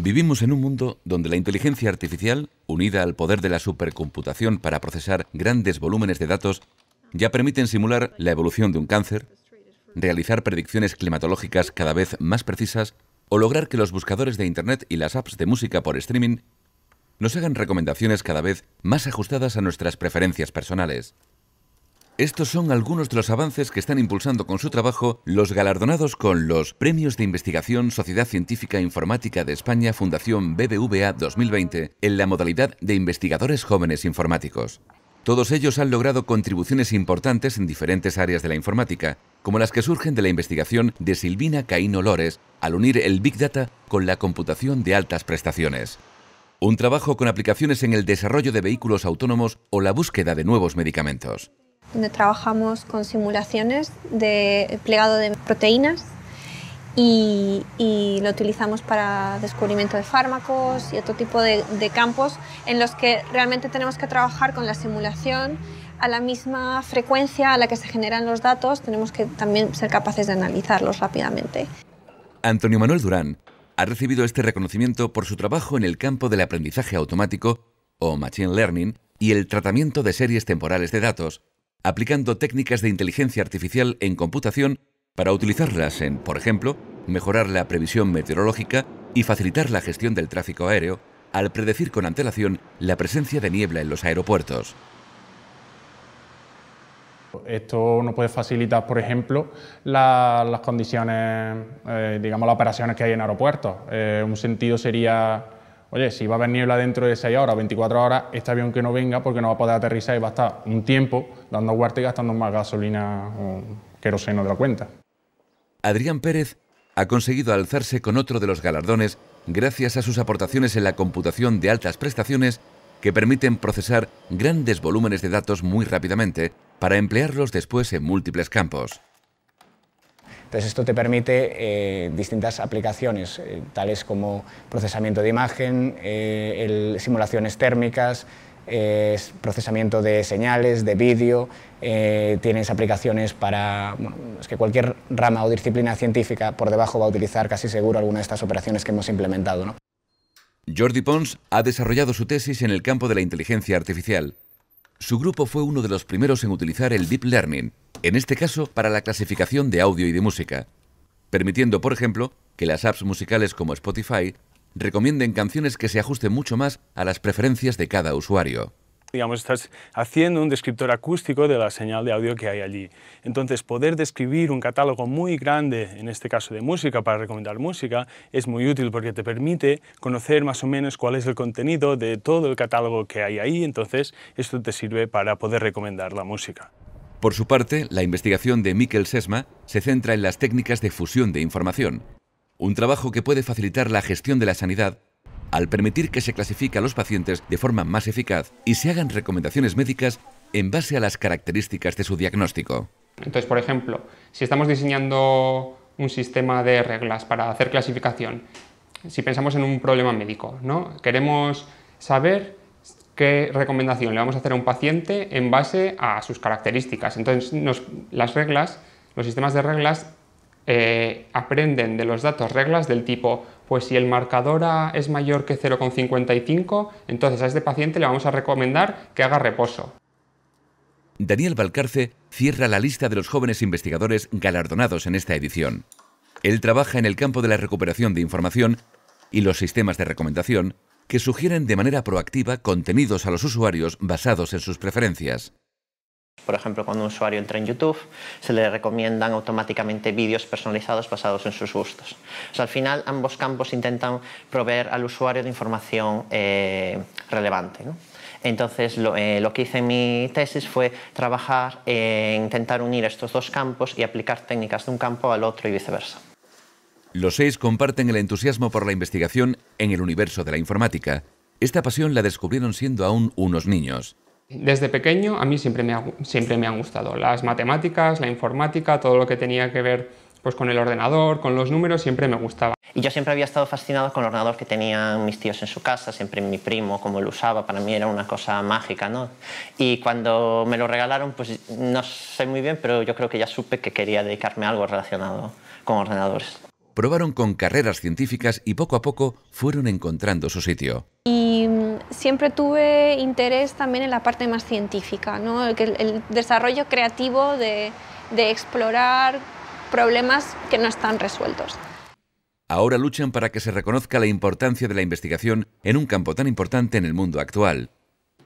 Vivimos en un mundo donde la inteligencia artificial, unida al poder de la supercomputación para procesar grandes volúmenes de datos, ya permiten simular la evolución de un cáncer, realizar predicciones climatológicas cada vez más precisas o lograr que los buscadores de Internet y las apps de música por streaming nos hagan recomendaciones cada vez más ajustadas a nuestras preferencias personales. Estos son algunos de los avances que están impulsando con su trabajo los galardonados con los Premios de Investigación Sociedad Científica e Informática de España Fundación BBVA 2020 en la modalidad de investigadores jóvenes informáticos. Todos ellos han logrado contribuciones importantes en diferentes áreas de la informática, como las que surgen de la investigación de Silvina Caíno Lores al unir el Big Data con la computación de altas prestaciones. Un trabajo con aplicaciones en el desarrollo de vehículos autónomos o la búsqueda de nuevos medicamentos donde trabajamos con simulaciones de plegado de proteínas y, lo utilizamos para descubrimiento de fármacos y otro tipo de, de, campos en los que realmente tenemos que trabajar con la simulación a la misma frecuencia a la que se generan los datos, tenemos que también ser capaces de analizarlos rápidamente. Antonio Manuel Durán ha recibido este reconocimiento por su trabajo en el campo del aprendizaje automático o Machine Learning y el tratamiento de series temporales de datos, aplicando técnicas de inteligencia artificial en computación para utilizarlas en, por ejemplo, mejorar la previsión meteorológica y facilitar la gestión del tráfico aéreo al predecir con antelación la presencia de niebla en los aeropuertos. Esto no puede facilitar, por ejemplo, las condiciones, eh, digamos, las operaciones que hay en aeropuertos. Eh, un sentido sería Oye, si va a haber niebla dentro de 6 horas 24 horas, este avión que no venga porque no va a poder aterrizar y va a estar un tiempo dando vueltas y gastando más gasolina o queroseno de la cuenta. Adrián Pérez ha conseguido alzarse con otro de los galardones gracias a sus aportaciones en la computación de altas prestaciones que permiten procesar grandes volúmenes de datos muy rápidamente para emplearlos después en múltiples campos. Entonces esto te permite eh, distintas aplicaciones, eh, tales como procesamiento de imagen, eh, simulaciones térmicas, procesamiento de señales, de vídeo, tienes aplicaciones para... es que cualquier rama o disciplina científica por debajo va a utilizar casi seguro alguna de estas operaciones que hemos implementado. Jordi Pons ha desarrollado su tesis en el campo de la inteligencia artificial su grupo fue uno de los primeros en utilizar el Deep Learning, en este caso para la clasificación de audio y de música, permitiendo, por ejemplo, que las apps musicales como Spotify recomienden canciones que se ajusten mucho más a las preferencias de cada usuario estás haciendo un descriptor acústico de la señal de audio que hay allí. Entonces, poder describir un catálogo muy grande, en este caso de música, para recomendar música, es muy útil porque te permite conocer más o menos cuál es el contenido de todo el catálogo que hay ahí. Entonces, esto te sirve para poder recomendar la música. Por su parte, la investigación de Miquel Sesma se centra en las técnicas de fusión de información, un trabajo que puede facilitar la gestión de la sanidad al permitir que se clasifique a los pacientes de forma más eficaz y se hagan recomendaciones médicas en base a las características de su diagnóstico. Entonces, por ejemplo, si estamos diseñando un sistema de reglas para hacer clasificación, si pensamos en un problema médico, ¿no? Queremos saber qué recomendación le vamos a hacer a un paciente en base a sus características. Entonces, las reglas, los sistemas de reglas eh, aprenden de los datos reglas del tipo, pues si el marcador A es mayor que 0,55, entonces a este paciente le vamos a recomendar que haga reposo. Daniel Valcarce cierra la lista de los jóvenes investigadores galardonados en esta edición. Él trabaja en el campo de la recuperación de información y los sistemas de recomendación que sugieren de manera proactiva contenidos a los usuarios basados en sus preferencias. Por ejemplo, cuando un usuario entra en YouTube, se le recomiendan automáticamente vídeos personalizados basados en sus gustos. al final, ambos campos intentan proveer al usuario de información eh, relevante. Entonces, lo, eh, lo, que hice en mi tesis fue trabajar en intentar unir estos dos campos y aplicar técnicas de un campo al otro y viceversa. Los seis comparten el entusiasmo por la investigación en el universo de la informática. Esta pasión la descubrieron siendo aún unos niños. Desde pequeño a mí siempre me, han gustado las matemáticas, la informática, todo lo que tenía que ver pues, con el ordenador, con los números, siempre me gustaba. Y yo siempre había estado fascinado con el ordenador que tenían mis tíos en su casa, siempre mi primo, cómo lo usaba, para mí era una cosa mágica, ¿no? Y cuando me lo regalaron, pues no sé muy bien, pero yo creo que ya supe que quería dedicarme a algo relacionado con ordenadores probaron con carreras científicas y poco a poco fueron encontrando su sitio. Y mm, siempre tuve interés también en la parte más científica, ¿no? el, desarrollo creativo de explorar problemas que no están resueltos. Ahora luchan para que se reconozca la importancia de la investigación en un campo tan importante en el mundo actual,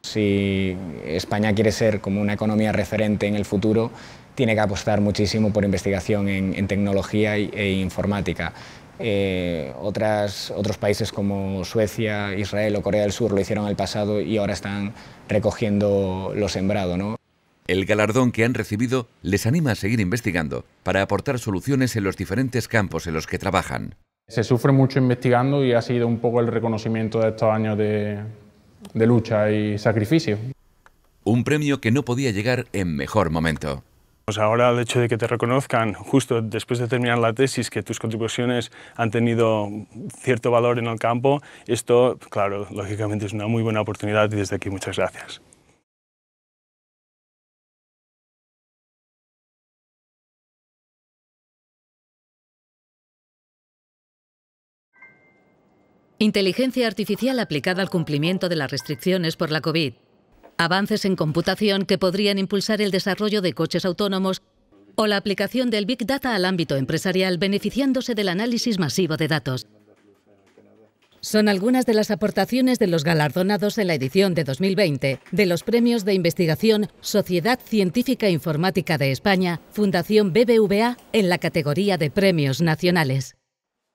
si España quiere ser como una economía referente en el futuro, tiene que apostar muchísimo por investigación en, tecnología e informática. Eh, otros países como Suecia, Israel o Corea del Sur lo hicieron en el pasado y ahora están recogiendo lo sembrado. El galardón que han recibido les anima a seguir investigando para aportar soluciones en los diferentes campos en los que trabajan. Se sufre mucho investigando y ha sido un poco el reconocimiento de estos años de, de lucha y sacrificio. Un premio que no podía llegar en mejor momento. Pues ahora el hecho de que te reconozcan justo después de terminar la tesis que tus contribuciones han tenido cierto valor en el campo, esto, claro, lógicamente es una muy buena oportunidad y desde aquí muchas gracias. Inteligencia artificial aplicada al cumplimiento de las restricciones por la COVID. Avances en computación que podrían impulsar el desarrollo de coches autónomos o la aplicación del Big Data al ámbito empresarial beneficiándose del análisis masivo de datos. Son algunas de las aportaciones de los galardonados en la edición de 2020 de los premios de investigación Sociedad Científica e Informática de España, Fundación BBVA en la categoría de premios nacionales.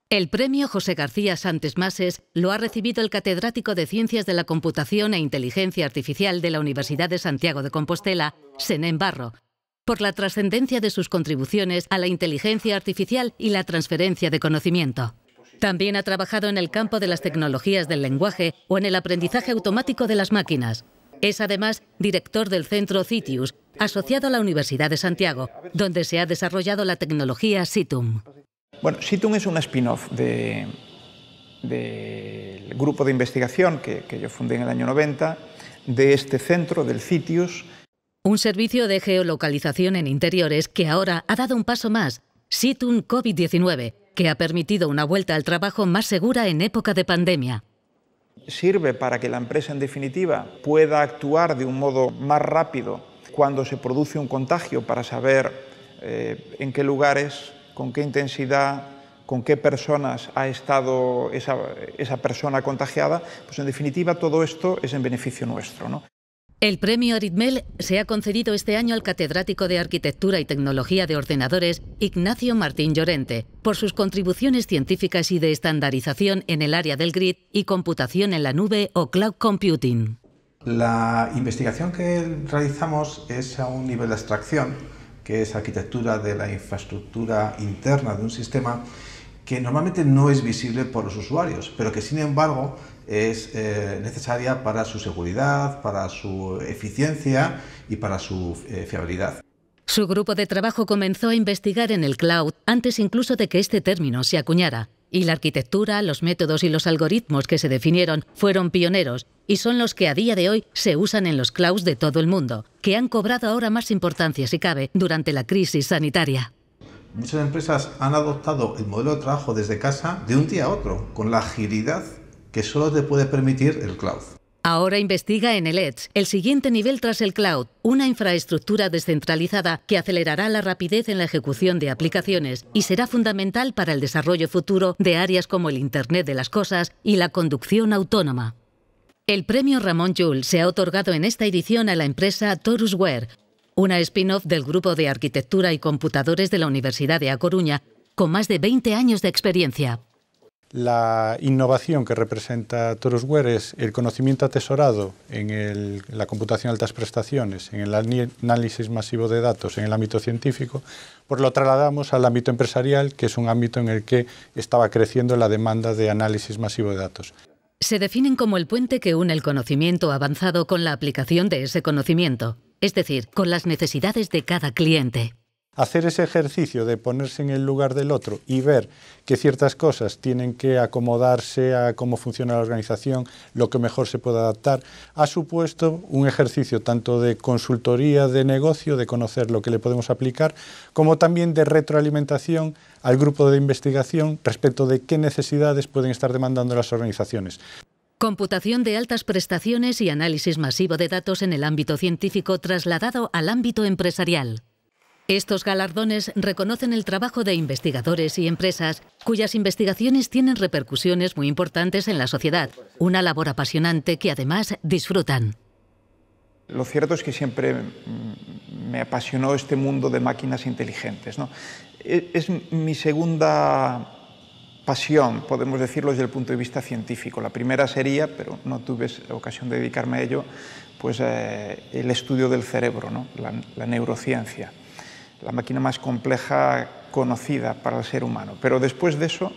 El premio José García Sánchez Mases lo ha recibido el catedrático de Ciencias de la Computación e Inteligencia Artificial de la Universidad de Santiago de Compostela, Senén Barro, por la trascendencia de sus contribuciones a la inteligencia artificial y la transferencia de conocimiento. También ha trabajado en el campo de las tecnologías del lenguaje o en el aprendizaje automático de las máquinas. Es además director del Centro Citius, asociado a la Universidad de Santiago, donde se ha desarrollado la tecnología CITUM. Bueno, Situn es un spin-off del grupo de investigación que, yo fundé en el año 90, de este centro, del CITIUS. Un servicio de geolocalización en interiores que ahora ha dado un paso más, Situn COVID-19, que ha permitido una vuelta al trabajo más segura en época de pandemia. Sirve para que la empresa, en definitiva, pueda actuar de un modo más rápido cuando se produce un contagio para saber eh, en qué lugares con qué intensidad, con qué personas ha estado esa, persona contagiada, pues en definitiva todo esto es en beneficio nuestro. ¿no? El premio Aritmel se ha concedido este año al catedrático de Arquitectura y Tecnología de Ordenadores Ignacio Martín Llorente por sus contribuciones científicas y de estandarización en el área del grid y computación en la nube o cloud computing. La investigación que realizamos es a un nivel de abstracción que es arquitectura de la infraestructura interna de un sistema, que normalmente no es visible por los usuarios, pero que sin embargo es eh, necesaria para su seguridad, para su eficiencia y para su eh, fiabilidad. Su grupo de trabajo comenzó a investigar en el cloud antes incluso de que este término se acuñara y la arquitectura, los métodos y los algoritmos que se definieron fueron pioneros y son los que a día de hoy se usan en los clouds de todo el mundo, que han cobrado ahora más importancia, si cabe, durante la crisis sanitaria. Muchas empresas han adoptado el modelo de trabajo desde casa de un día a otro, con la agilidad que solo te puede permitir el cloud. Ahora investiga en el Edge, el siguiente nivel tras el cloud, una infraestructura descentralizada que acelerará la rapidez en la ejecución de aplicaciones y será fundamental para el desarrollo futuro de áreas como el Internet de las Cosas y la conducción autónoma. El premio Ramón Joule se ha otorgado en esta edición a la empresa Torusware, una spin-off del grupo de arquitectura y computadores de la Universidad de A Coruña, con más de 20 años de experiencia. La innovación que representa Torosware es el conocimiento atesorado en la computación de altas prestaciones, en el análisis masivo de datos en el ámbito científico, por pues lo trasladamos al ámbito empresarial, que es un ámbito en el que estaba creciendo la demanda de análisis masivo de datos. Se definen como el puente que une el conocimiento avanzado con la aplicación de ese conocimiento, es decir, con las necesidades de cada cliente hacer ese ejercicio de ponerse en el lugar del otro y ver que ciertas cosas tienen que acomodarse a cómo funciona la organización, lo que mejor se puede adaptar, ha supuesto un ejercicio tanto de consultoría de negocio, de conocer lo que le podemos aplicar, como también de retroalimentación al grupo de investigación respecto de qué necesidades pueden estar demandando las organizaciones. Computación de altas prestaciones y análisis masivo de datos en el ámbito científico trasladado al ámbito empresarial. Estos galardones reconocen el trabajo de investigadores y empresas cuyas investigaciones tienen repercusiones muy importantes en la sociedad, una labor apasionante que además disfrutan. Lo cierto es que siempre mm, me apasionó este mundo de máquinas inteligentes. ¿no? E, es mi segunda pasión, podemos decirlo desde el punto de vista científico. La primera sería, pero no tuve ocasión de dedicarme a ello, pues eh, el estudio del cerebro, la neurociencia la máquina más compleja conocida para el ser humano. Pero después de eso,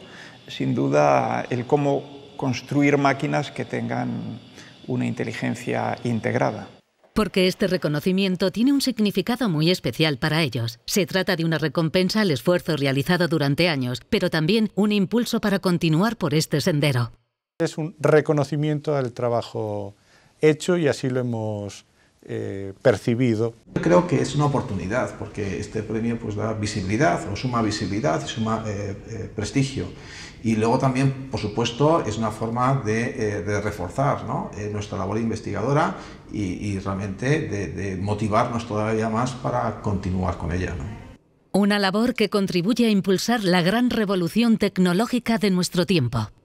sin duda, el cómo construir máquinas que tengan una inteligencia integrada. Porque este reconocimiento tiene un significado muy especial para ellos. Se trata de una recompensa al esfuerzo realizado durante años, pero también un impulso para continuar por este sendero. Es un reconocimiento al trabajo hecho y así lo hemos eh, percibido. Yo creo que es una oportunidad porque este premio pues da visibilidad o suma visibilidad suma eh, eh, prestigio. Y luego también, por supuesto, es una forma de, reforzar nuestra labor investigadora y, realmente de, motivarnos todavía más para continuar con ella. Una labor que contribuye a impulsar la gran revolución tecnológica de nuestro tiempo.